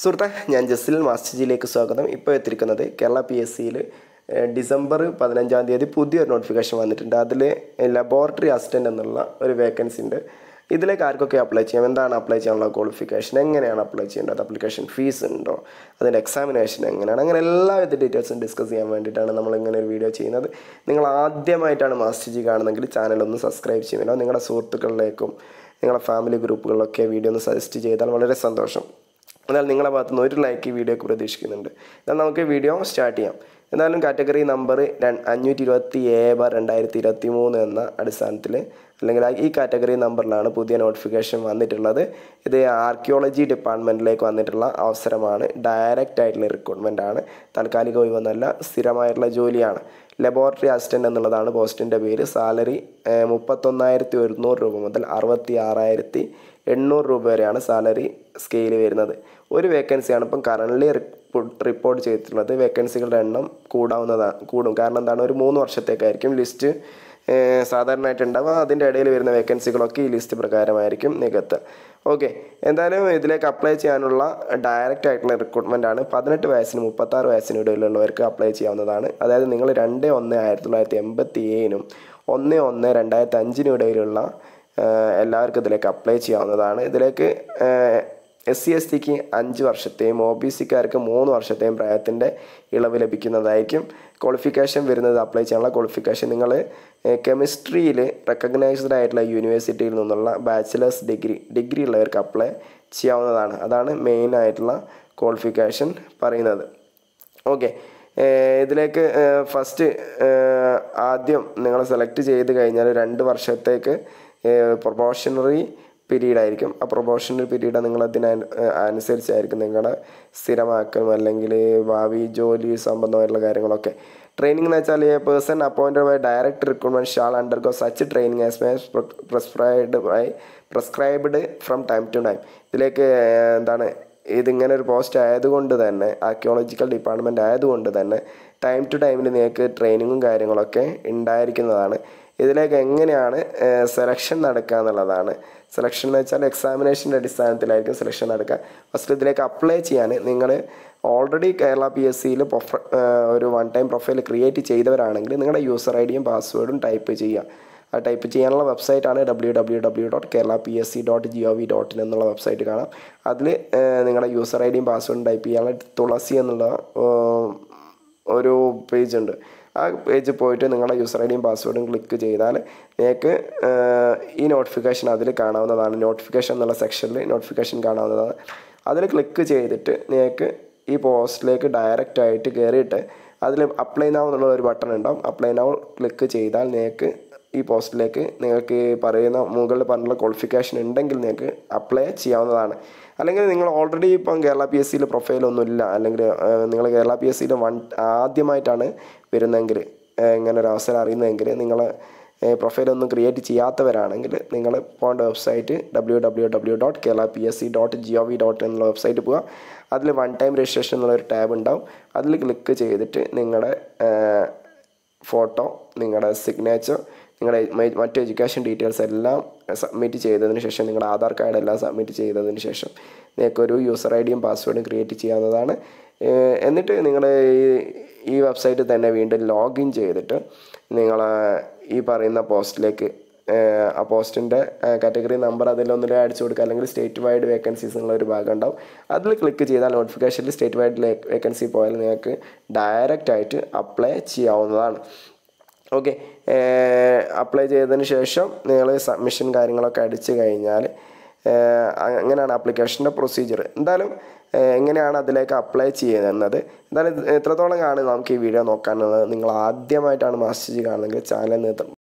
സുഹൃത്തെ ഞാൻ ജസ്റ്റിൽ മാസ്റ്റർജിയിലേക്ക് സ്വാഗതം ഇപ്പോൾ എത്തിയിരിക്കുന്നത് കേരള പി എസ് സിയിൽ ഡിസംബർ പതിനഞ്ചാം തീയതി പുതിയൊരു നോട്ടിഫിക്കേഷൻ വന്നിട്ടുണ്ട് അതിൽ ലബോറട്ടറി അസിസ്റ്റൻ്റ് എന്നുള്ള ഒരു വേക്കൻസി ഉണ്ട് ഇതിലേക്ക് ആർക്കൊക്കെ അപ്ലൈ ചെയ്യാം എന്താണ് അപ്ലൈ ചെയ്യാനുള്ള ക്വാളിഫിക്കേഷൻ എങ്ങനെയാണ് അപ്ലൈ ചെയ്യേണ്ടത് അപ്ലിക്കേഷൻ ഫീസ് ഉണ്ടോ അതിൻ്റെ എക്സാമിനേഷൻ എങ്ങനെയാണ് അങ്ങനെ എല്ലാവിധ ഡീറ്റെയിൽസും ഡിസ്കസ് ചെയ്യാൻ വേണ്ടിയിട്ടാണ് നമ്മൾ ഇങ്ങനെ ഒരു വീഡിയോ ചെയ്യുന്നത് നിങ്ങൾ ആദ്യമായിട്ടാണ് മാസ്റ്റർ ജി കാണുന്നെങ്കിൽ ചാനൽ ഒന്ന് സബ്സ്ക്രൈബ് ചെയ്യുമല്ലോ നിങ്ങളുടെ സുഹൃത്തുക്കളിലേക്കും നിങ്ങളുടെ ഫാമിലി ഗ്രൂപ്പുകളിലൊക്കെ വീഡിയോ ഒന്ന് സജസ്റ്റ് ചെയ്താൽ വളരെ സന്തോഷം എന്നാൽ നിങ്ങളുടെ നിന്ന് ഒരു ലൈക്ക് ഈ വീഡിയോക്ക് പ്രതീക്ഷിക്കുന്നുണ്ട് എന്നാൽ നമുക്ക് വീഡിയോ സ്റ്റാർട്ട് ചെയ്യാം എന്നാലും കാറ്റഗറി നമ്പർ അഞ്ഞൂറ്റി ഇരുപത്തി ഏ ബാർ രണ്ടായിരത്തി ഇരുപത്തി മൂന്ന് എന്ന അടിസ്ഥാനത്തിൽ അല്ലെങ്കിൽ ഈ കാറ്റഗറി നമ്പറിലാണ് പുതിയ നോട്ടിഫിക്കേഷൻ വന്നിട്ടുള്ളത് ഇത് ആർക്കിയോളജി ഡിപ്പാർട്ട്മെൻറ്റിലേക്ക് വന്നിട്ടുള്ള അവസരമാണ് ഡയറക്റ്റ് ആയിട്ടുള്ള റിക്രൂട്ട്മെൻ്റ് ആണ് താൽക്കാലിക ഒഴിവെന്നല്ല സ്ഥിരമായിട്ടുള്ള ജോലിയാണ് ലബോറട്ടറി അസിസ്റ്റൻ്റ് എന്നുള്ളതാണ് പോസ്റ്റിൻ്റെ പേര് സാലറി മുപ്പത്തൊന്നായിരത്തി ഒരുന്നൂറ് രൂപ മുതൽ അറുപത്തി ആറായിരത്തി എണ്ണൂറ് രൂപ വരെയാണ് സാലറി സ്കെയിൽ വരുന്നത് ഒരു വേക്കൻസിയാണ് ഇപ്പം കറൻ്റ്ലി റിപ്പോർട്ട് ചെയ്തിട്ടുള്ളത് വേക്കൻസികളുടെ എണ്ണം കൂടാവുന്നതാണ് കൂടും കാരണം എന്താണ് ഒരു മൂന്ന് വർഷത്തേക്കായിരിക്കും ലിസ്റ്റ് സാധാരണയായിട്ട് ഉണ്ടാവുക അതിൻ്റെ ഇടയിൽ വരുന്ന വേക്കൻസികളൊക്കെ ഈ ലിസ്റ്റ് പ്രകാരമായിരിക്കും നികത്ത് ഓക്കെ എന്തായാലും ഇതിലേക്ക് അപ്ലൈ ചെയ്യാനുള്ള ഡയറക്റ്റ് ആയിട്ടുള്ള റിക്രൂട്ട്മെൻ്റ് ആണ് പതിനെട്ട് വയസ്സിന് മുപ്പത്താറ് വയസ്സിന് ഇടയിലുള്ളവർക്ക് അപ്ലൈ ചെയ്യാവുന്നതാണ് അതായത് നിങ്ങൾ രണ്ട് ഒന്ന് ആയിരത്തി തൊള്ളായിരത്തി എൺപത്തി ഏഴിനും ഒന്ന് ഒന്ന് രണ്ടായിരത്തി അഞ്ചിനും ഇടയിലുള്ള എല്ലാവർക്കും ഇതിലേക്ക് അപ്ലൈ ചെയ്യാവുന്നതാണ് ഇതിലേക്ക് എസ് സി എസ് ടിക്ക് അഞ്ച് വർഷത്തെയും ഒ ബി സിക്കാർക്ക് മൂന്ന് വർഷത്തെയും പ്രായത്തിൻ്റെ ഇളവ് ലഭിക്കുന്നതായിരിക്കും ക്വാളിഫിക്കേഷൻ വരുന്നത് അപ്ലൈ ചെയ്യാനുള്ള ക്വാളിഫിക്കേഷൻ നിങ്ങൾ കെമിസ്ട്രിയിൽ റെക്കഗ്നൈസ്ഡ് ആയിട്ടുള്ള യൂണിവേഴ്സിറ്റിയിൽ നിന്നുള്ള ബാച്ചിലേഴ്സ് ഡിഗ്രി ഡിഗ്രി ഉള്ളവർക്ക് അപ്ലൈ ചെയ്യാവുന്നതാണ് അതാണ് മെയിൻ ആയിട്ടുള്ള ക്വാളിഫിക്കേഷൻ പറയുന്നത് ഓക്കെ ഇതിലേക്ക് ഫസ്റ്റ് ആദ്യം നിങ്ങൾ സെലക്ട് ചെയ്ത് കഴിഞ്ഞാൽ രണ്ട് വർഷത്തേക്ക് പ്രൊബോഷണറി പീരീഡ് ആയിരിക്കും ആ പ്രൊബോഷണറി പീരീഡ് നിങ്ങൾ അതിന അനുസരിച്ചായിരിക്കും നിങ്ങളുടെ സ്ഥിരമാക്കും അല്ലെങ്കിൽ ഭാവി ജോലി സംബന്ധമായിട്ടുള്ള കാര്യങ്ങളൊക്കെ ട്രെയിനിങ് എന്ന് വെച്ചാൽ a person appointed by direct recruitment shall undergo such training as may prescribed by prescribed from time to time ഇതിലേക്ക് എന്താണ് ഇതിങ്ങനെ ഒരു പോസ്റ്റ് ആയതുകൊണ്ട് തന്നെ ആർക്കിയോളജിക്കൽ ഡിപ്പാർട്ട്മെൻറ്റ് ആയതുകൊണ്ട് തന്നെ ടൈം ടു ടൈമിൽ നിങ്ങൾക്ക് ട്രെയിനിങ്ങും കാര്യങ്ങളൊക്കെ ഉണ്ടായിരിക്കുന്നതാണ് ഇതിലേക്ക് എങ്ങനെയാണ് സെലക്ഷൻ നടക്കുക എന്നുള്ളതാണ് സെലക്ഷൻ എന്ന് വെച്ചാൽ എക്സാമിനേഷൻ്റെ അടിസ്ഥാനത്തിലായിരിക്കും സെലക്ഷൻ നടക്കുക ഫസ്റ്റ് ഇതിലേക്ക് അപ്ലൈ ചെയ്യാൻ നിങ്ങൾ ഓൾറെഡി കേരള പി എസ് സിയിൽ ഒരു വൺ ടൈം പ്രൊഫൈൽ ക്രിയേറ്റ് ചെയ്തവരാണെങ്കിൽ നിങ്ങളുടെ യൂസർ ഐ ഡിയും പാസ്വേഡും ടൈപ്പ് ചെയ്യുക ആ ടൈപ്പ് ചെയ്യാനുള്ള വെബ്സൈറ്റാണ് W W W dot Kerala P S C dot G O V dot in എന്നുള്ള വെബ്സൈറ്റ് കാണാം അതിൽ നിങ്ങളുടെ യൂസർ ഐ ഡിയും പാസ്വേഡും ടൈപ്പ് ചെയ്യാനുള്ള തുളസി എന്നുള്ള ഒരു പേജുണ്ട് ആ പേജിൽ പോയിട്ട് നിങ്ങളുടെ യൂസർ ഐ ഡിയും പാസ്വേഡും ക്ലിക്ക് ചെയ്താൽ നിങ്ങൾക്ക് ഈ നോട്ടിഫിക്കേഷൻ അതിൽ കാണാവുന്നതാണ് നോട്ടിഫിക്കേഷൻ എന്നുള്ള സെക്ഷനിൽ നോട്ടിഫിക്കേഷൻ കാണാവുന്നതാണ് അതിൽ ക്ലിക്ക് ചെയ്തിട്ട് നിങ്ങൾക്ക് ഈ പോസ്റ്റിലേക്ക് ഡയറക്റ്റ് ആയിട്ട് കയറിയിട്ട് അതിൽ അപ്ലൈ നൗ എന്നുള്ള ഒരു ബട്ടൺ ഉണ്ടാവും അപ്ലൈ നാവ് ക്ലിക്ക് ചെയ്താൽ നിങ്ങൾക്ക് ഈ പോസ്റ്റിലേക്ക് നിങ്ങൾക്ക് പറയുന്ന മുകളിൽ പറഞ്ഞിട്ടുള്ള ക്വാളിഫിക്കേഷൻ ഉണ്ടെങ്കിൽ നിങ്ങൾക്ക് അപ്ലൈ ചെയ്യാവുന്നതാണ് അല്ലെങ്കിൽ നിങ്ങൾ ഓൾറെഡി ഇപ്പം കേരള പി എസ് സിയിൽ പ്രൊഫൈലൊന്നുമില്ല അല്ലെങ്കിൽ നിങ്ങൾ കേരള പി എസ് സിയിൽ വൺ ആദ്യമായിട്ടാണ് വരുന്നതെങ്കിൽ ഇങ്ങനെ ഒരു അവസരം അറിയുന്നതെങ്കിൽ നിങ്ങൾ പ്രൊഫൈലൊന്നും ക്രിയേറ്റ് ചെയ്യാത്തവരാണെങ്കിൽ നിങ്ങൾ പോകേണ്ട website W W W dot Kerala P S C dot G O V dot എന്നുള്ള വെബ്സൈറ്റ് പോവുക അതിൽ വൺ ടൈം രജിസ്ട്രേഷൻ എന്നുള്ളൊരു ടാബ് ഉണ്ടാവും അതിൽ ക്ലിക്ക് ചെയ്തിട്ട് നിങ്ങളുടെ ഫോട്ടോ നിങ്ങളുടെ സിഗ്നേച്ചർ നിങ്ങളുടെ മറ്റ് എഡ്യൂക്കേഷൻ ഡീറ്റെയിൽസ് എല്ലാം സബ്മിറ്റ് ചെയ്തതിന് ശേഷം നിങ്ങളുടെ ആധാർ കാർഡ് എല്ലാം സബ്മിറ്റ് ചെയ്തതിന് ശേഷം നിങ്ങൾക്ക് ഒരു യൂസർ ഐ ഡിയും പാസ്വേഡും ക്രിയേറ്റ് ചെയ്യാവുന്നതാണ് എന്നിട്ട് നിങ്ങൾ ഈ ഈ വെബ്സൈറ്റിൽ തന്നെ വീണ്ടും ലോഗിൻ ചെയ്തിട്ട് നിങ്ങൾ ഈ പറയുന്ന പോസ്റ്റിലേക്ക് ആ പോസ്റ്റിൻ്റെ കാറ്റഗറി നമ്പർ അതിലൊന്നിൽ അടിച്ചു കൊടുക്കുക അല്ലെങ്കിൽ സ്റ്റേറ്റ് വൈഡ് വേക്കൻസീസ് എന്നുള്ളൊരു ഭാഗം ഉണ്ടാവും അതിൽ ക്ലിക്ക് ചെയ്താൽ നോട്ടിഫിക്കേഷനിൽ സ്റ്റേറ്റ് വൈഡ് വേക്കൻസി പോയാൽ നിങ്ങൾക്ക് ഡയറക്റ്റായിട്ട് അപ്ലൈ ചെയ്യാവുന്നതാണ് ഓക്കെ അപ്ലൈ ചെയ്തതിന് ശേഷം നിങ്ങൾ സബ്മിഷൻ കാര്യങ്ങളൊക്കെ അടിച്ചു കഴിഞ്ഞാൽ അങ്ങനെയാണ് ആപ്ലിക്കേഷൻ്റെ പ്രൊസീജിയർ എന്തായാലും എങ്ങനെയാണ് അതിലേക്ക് അപ്ലൈ ചെയ്യുന്നത് എന്തായാലും എത്രത്തോളം കാണുക നമുക്ക് ഈ വീഡിയോ നോക്കാനുള്ളത് നിങ്ങൾ ആദ്യമായിട്ടാണ് മാസ്റ്റേജ് കാണുന്നതെങ്കിൽ ചാനൽ നേതൃത്വം